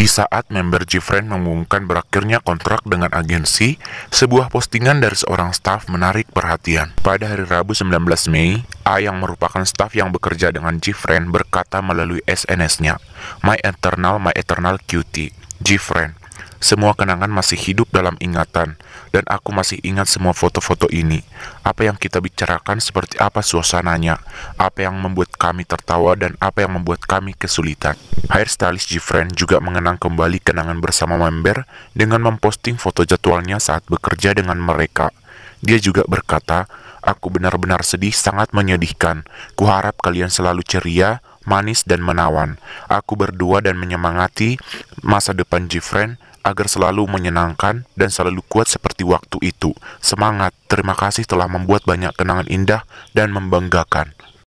Di saat member Gfriend mengumumkan berakhirnya kontrak dengan agensi, sebuah postingan dari seorang staf menarik perhatian. Pada hari Rabu 19 Mei, A yang merupakan staf yang bekerja dengan Gfriend berkata melalui SNS-nya, My Eternal, My Eternal Cutie, Gfriend. Semua kenangan masih hidup dalam ingatan, dan aku masih ingat semua foto-foto ini. Apa yang kita bicarakan, seperti apa suasananya, apa yang membuat kami tertawa, dan apa yang membuat kami kesulitan. Hairstylist Jifren juga mengenang kembali kenangan bersama member dengan memposting foto jadwalnya saat bekerja dengan mereka. Dia juga berkata, Aku benar-benar sedih, sangat menyedihkan. Kuharap kalian selalu ceria, manis, dan menawan. Aku berdua dan menyemangati masa depan Jifren agar selalu menyenangkan dan selalu kuat seperti waktu itu. Semangat, terima kasih telah membuat banyak kenangan indah dan membanggakan.